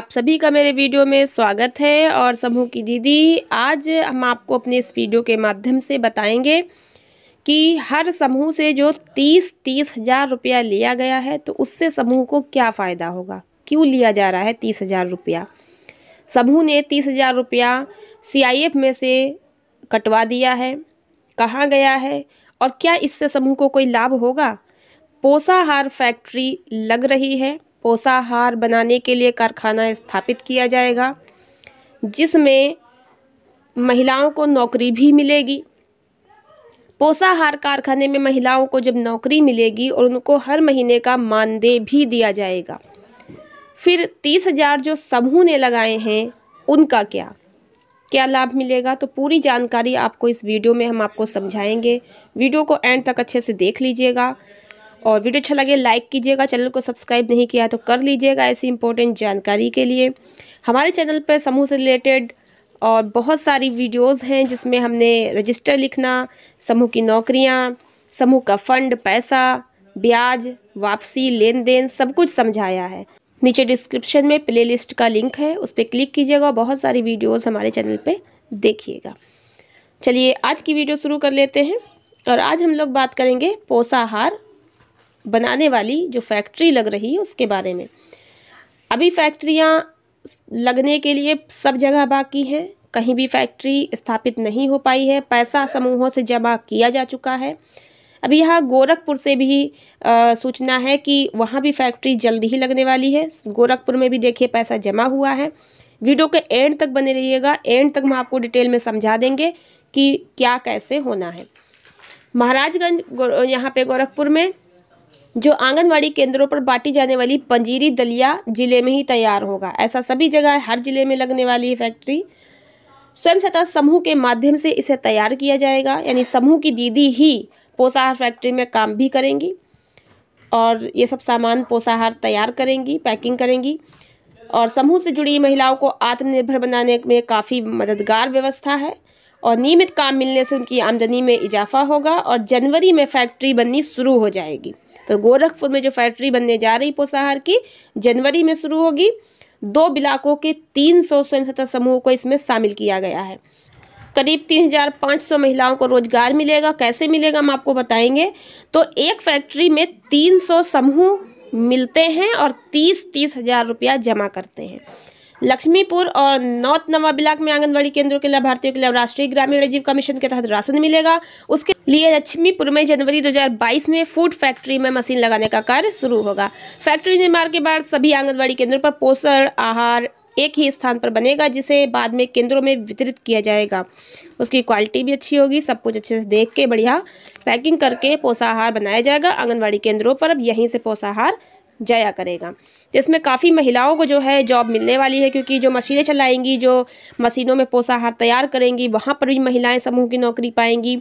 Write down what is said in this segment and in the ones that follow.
आप सभी का मेरे वीडियो में स्वागत है और समूह की दीदी आज हम आपको अपने इस वीडियो के माध्यम से बताएंगे कि हर समूह से जो तीस तीस हज़ार रुपया लिया गया है तो उससे समूह को क्या फ़ायदा होगा क्यों लिया जा रहा है तीस हज़ार रुपया समूह ने तीस हज़ार रुपया सी में से कटवा दिया है कहाँ गया है और क्या इससे समूह को कोई लाभ होगा पोसाहार फैक्ट्री लग रही है पोषाहार बनाने के लिए कारखाना स्थापित किया जाएगा जिसमें महिलाओं को नौकरी भी मिलेगी पोषाहार कारखाने में महिलाओं को जब नौकरी मिलेगी और उनको हर महीने का मानदेय भी दिया जाएगा फिर तीस हजार जो समूह ने लगाए हैं उनका क्या क्या लाभ मिलेगा तो पूरी जानकारी आपको इस वीडियो में हम आपको समझाएंगे वीडियो को एंड तक अच्छे से देख लीजिएगा और वीडियो अच्छा लगे लाइक कीजिएगा चैनल को सब्सक्राइब नहीं किया तो कर लीजिएगा ऐसी इंपॉर्टेंट जानकारी के लिए हमारे चैनल पर समूह से रिलेटेड और बहुत सारी वीडियोस हैं जिसमें हमने रजिस्टर लिखना समूह की नौकरियां, समूह का फंड पैसा ब्याज वापसी लेन देन सब कुछ समझाया है नीचे डिस्क्रिप्शन में प्लेलिस्ट का लिंक है उस पर क्लिक कीजिएगा और बहुत सारी वीडियोस हमारे चैनल पे देखिएगा चलिए आज की वीडियो शुरू कर लेते हैं और आज हम लोग बात करेंगे पोषाहार बनाने वाली जो फैक्ट्री लग रही है उसके बारे में अभी फैक्ट्रियाँ लगने के लिए सब जगह बाकी हैं कहीं भी फैक्ट्री स्थापित नहीं हो पाई है पैसा समूहों से जमा किया जा चुका है अभी यहाँ गोरखपुर से भी आ, सूचना है कि वहाँ भी फैक्ट्री जल्द ही लगने वाली है गोरखपुर में भी देखिए पैसा जमा हुआ है वीडियो के एंड तक बने रहिएगा एंड तक हम आपको डिटेल में समझा देंगे कि क्या कैसे होना है महाराजगंज यहाँ पे गोरखपुर में जो आंगनवाड़ी केंद्रों पर बांटी जाने वाली पंजीरी दलिया जिले में ही तैयार होगा ऐसा सभी जगह हर जिले में लगने वाली ये फैक्ट्री स्वयं सहायता समूह के माध्यम से इसे तैयार किया जाएगा यानी समूह की दीदी ही पोषाहार फैक्ट्री में काम भी करेंगी और ये सब सामान पोषाहार तैयार करेंगी पैकिंग करेंगी और समूह से जुड़ी महिलाओं को आत्मनिर्भर बनाने में काफ़ी मददगार व्यवस्था है और नियमित काम मिलने से उनकी आमदनी में इजाफा होगा और जनवरी में फैक्ट्री बननी शुरू हो जाएगी तो गोरखपुर में जो फैक्ट्री बनने जा रही पोसाहार की जनवरी में शुरू होगी दो ब्लाकों के तीन सौ स्वयं सहायता समूह को इसमें शामिल किया गया है करीब तीन हज़ार पाँच सौ महिलाओं को रोजगार मिलेगा कैसे मिलेगा हम आपको बताएंगे तो एक फैक्ट्री में तीन सौ समूह मिलते हैं और तीस तीस हज़ार रुपया जमा करते हैं लक्ष्मीपुर और नौतनवा ब्लाक में आंगनबाड़ी केंद्रों के लाभार्थियों के लिए राष्ट्रीय ग्रामीण आजीविका मिशन के तहत राशन मिलेगा उसके लिए लक्ष्मीपुर में जनवरी 2022 में फूड फैक्ट्री में मशीन लगाने का कार्य शुरू होगा फैक्ट्री निर्माण के बाद सभी आंगनबाड़ी केंद्रों पर पोषण आहार एक ही स्थान पर बनेगा जिसे बाद में केंद्रों में वितरित किया जाएगा उसकी क्वालिटी भी अच्छी होगी सब कुछ अच्छे से देख के बढ़िया पैकिंग करके पोषाहार बनाया जाएगा आंगनबाड़ी केंद्रों पर अब यहीं से पोषाहार जाया करेगा इसमें काफ़ी महिलाओं को जो है जॉब मिलने वाली है क्योंकि जो मशीनें चलाएंगी जो मशीनों में पोषाहार तैयार करेंगी वहाँ पर भी महिलाएं समूह की नौकरी पाएंगी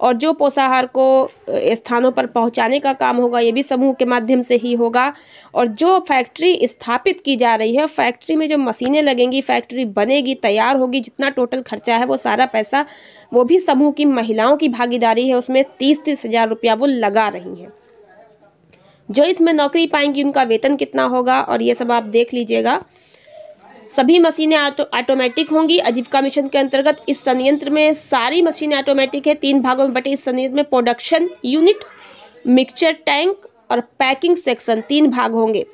और जो पोषाहार को स्थानों पर पहुंचाने का काम होगा ये भी समूह के माध्यम से ही होगा और जो फैक्ट्री स्थापित की जा रही है फैक्ट्री में जो मशीनें लगेंगी फैक्ट्री बनेगी तैयार होगी जितना टोटल खर्चा है वो सारा पैसा वो भी समूह की महिलाओं की भागीदारी है उसमें तीस तीस हज़ार रुपया वो लगा रही हैं जो इसमें नौकरी पाएंगी उनका वेतन कितना होगा और ये सब आप देख लीजिएगा सभी मशीनें ऑटोमेटिक होंगी आजीविका मिशन के अंतर्गत इस संयंत्र में सारी मशीनें ऑटोमेटिक है तीन भागों में बटे इस संयंत्र में प्रोडक्शन यूनिट मिक्सचर टैंक और पैकिंग सेक्शन तीन भाग होंगे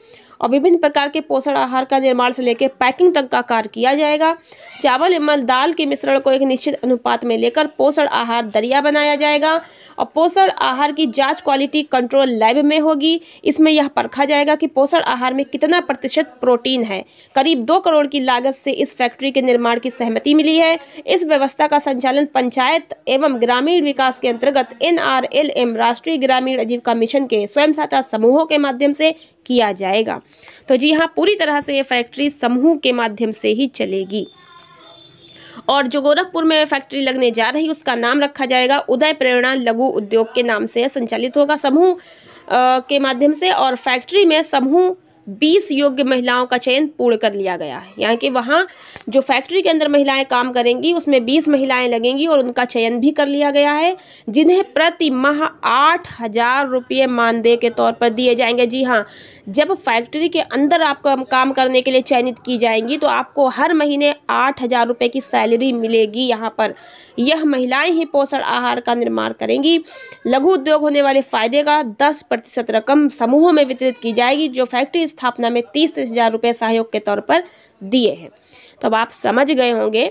और विभिन्न प्रकार के पोषण आहार का निर्माण से लेकर पैकिंग तक का कार्य किया जाएगा चावल एवं दाल के मिश्रण को एक निश्चित अनुपात में लेकर पोषण आहार दरिया बनाया जाएगा और पोषण आहार की जांच क्वालिटी कंट्रोल लैब में होगी इसमें यह परखा जाएगा कि पोषण आहार में कितना प्रतिशत प्रोटीन है करीब दो करोड़ की लागत से इस फैक्ट्री के निर्माण की सहमति मिली है इस व्यवस्था का संचालन पंचायत एवं ग्रामीण विकास के अंतर्गत एन राष्ट्रीय ग्रामीण आजीविका मिशन के स्वयं सहायता समूहों के माध्यम से किया जाएगा तो जी हाँ पूरी तरह से ये फैक्ट्री समूह के माध्यम से ही चलेगी और जो गोरखपुर में फैक्ट्री लगने जा रही उसका नाम रखा जाएगा उदय प्रेरणा लघु उद्योग के नाम से संचालित होगा समूह के माध्यम से और फैक्ट्री में समूह बीस योग्य महिलाओं का चयन पूर्ण कर लिया गया है यानी कि वहाँ जो फैक्ट्री के अंदर महिलाएं काम करेंगी उसमें बीस महिलाएं लगेंगी और उनका चयन भी कर लिया गया है जिन्हें प्रति माह आठ हज़ार रुपये मानदेय के तौर पर दिए जाएंगे जी हाँ जब फैक्ट्री के अंदर आपको काम करने के लिए चयनित की जाएंगी तो आपको हर महीने आठ हज़ार रुपये की सैलरी मिलेगी यहाँ पर यह महिलाएं ही पोषण आहार का निर्माण करेंगी लघु उद्योग होने वाले फ़ायदे का दस प्रतिशत रकम समूहों में वितरित की जाएगी जो फैक्ट्री स्थापना में तीस तीस हजार रुपये सहयोग के तौर पर दिए हैं तो अब आप समझ गए होंगे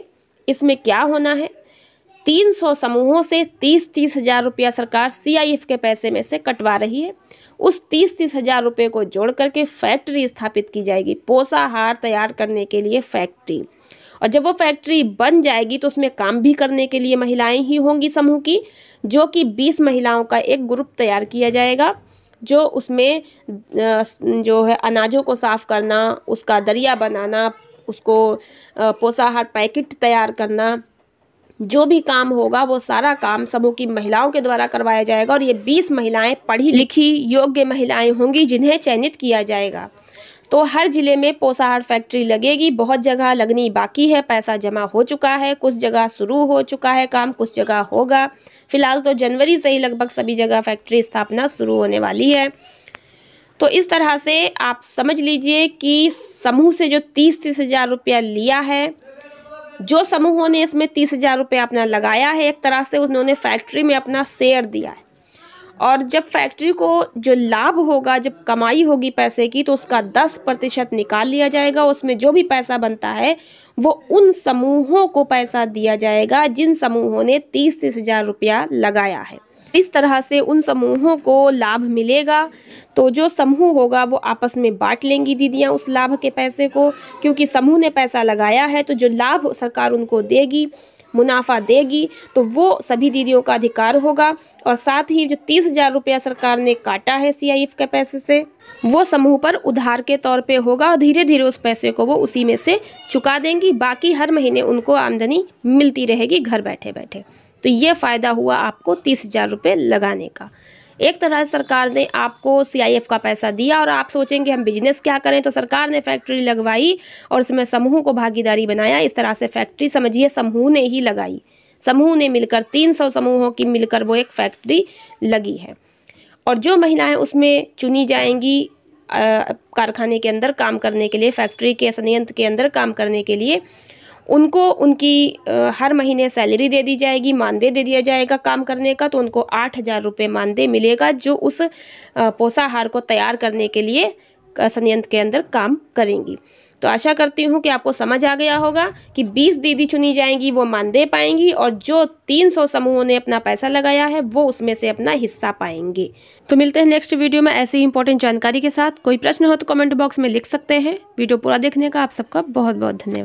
इसमें क्या होना है 300 समूहों से तीस तीस हजार रुपया सरकार सीआईएफ के पैसे में से कटवा रही है उस तीस तीस हजार रुपये को जोड़ करके फैक्ट्री स्थापित की जाएगी पोषाहार तैयार करने के लिए फैक्ट्री और जब वो फैक्ट्री बन जाएगी तो उसमें काम भी करने के लिए महिलाएं ही होंगी समूह की जो कि 20 महिलाओं का एक ग्रुप तैयार किया जाएगा जो उसमें जो है अनाजों को साफ़ करना उसका दरिया बनाना उसको पोषाहार पैकेट तैयार करना जो भी काम होगा वो सारा काम समूह की महिलाओं के द्वारा करवाया जाएगा और ये 20 महिलाएं पढ़ी लिखी योग्य महिलाएं होंगी जिन्हें चयनित किया जाएगा तो हर ज़िले में पोषाहार फैक्ट्री लगेगी बहुत जगह लगनी बाकी है पैसा जमा हो चुका है कुछ जगह शुरू हो चुका है काम कुछ जगह होगा फिलहाल तो जनवरी से ही लगभग सभी जगह फैक्ट्री स्थापना शुरू होने वाली है तो इस तरह से आप समझ लीजिए कि समूह से जो तीस तीस हज़ार रुपया लिया है जो समूहों ने इसमें तीस हज़ार रुपया अपना लगाया है एक तरह से उन्होंने फैक्ट्री में अपना शेयर दिया है और जब फैक्ट्री को जो लाभ होगा जब कमाई होगी पैसे की तो उसका दस प्रतिशत निकाल लिया जाएगा उसमें जो भी पैसा बनता है वो उन समूहों को पैसा दिया जाएगा जिन समूहों ने तीस तीस हज़ार रुपया लगाया है इस तरह से उन समूहों को लाभ मिलेगा तो जो समूह होगा वो आपस में बांट लेंगी दीदियाँ उस लाभ के पैसे को क्योंकि समूह ने पैसा लगाया है तो जो लाभ सरकार उनको देगी मुनाफा देगी तो वो सभी दीदियों का अधिकार होगा और साथ ही जो तीस हज़ार रुपया सरकार ने काटा है सीआईएफ के पैसे से वो समूह पर उधार के तौर पे होगा और धीरे धीरे उस पैसे को वो उसी में से चुका देंगी बाकी हर महीने उनको आमदनी मिलती रहेगी घर बैठे बैठे तो ये फ़ायदा हुआ आपको तीस हज़ार रुपये लगाने का एक तरह से सरकार ने आपको सीआईएफ का पैसा दिया और आप सोचेंगे हम बिजनेस क्या करें तो सरकार ने फैक्ट्री लगवाई और इसमें समूह को भागीदारी बनाया इस तरह से फैक्ट्री समझिए समूह ने ही लगाई समूह ने मिलकर तीन सौ समूहों की मिलकर वो एक फैक्ट्री लगी है और जो महिलाएं उसमें चुनी जाएंगी कारखाने के अंदर काम करने के लिए फैक्ट्री के संयंत्र के अंदर काम करने के लिए उनको उनकी हर महीने सैलरी दे दी जाएगी मानदेय दे दिया जाएगा काम करने का तो उनको आठ हज़ार रुपये मानदेय मिलेगा जो उस पोषाहार को तैयार करने के लिए संयंत्र के अंदर काम करेंगी तो आशा करती हूँ कि आपको समझ आ गया होगा कि 20 दीदी चुनी जाएंगी वो मानदेय पाएंगी और जो 300 समूहों ने अपना पैसा लगाया है वो उसमें से अपना हिस्सा पाएंगे तो मिलते हैं नेक्स्ट वीडियो में ऐसी इंपॉर्टेंट जानकारी के साथ कोई प्रश्न हो तो कमेंट बॉक्स में लिख सकते हैं वीडियो पूरा देखने का आप सबका बहुत बहुत धन्यवाद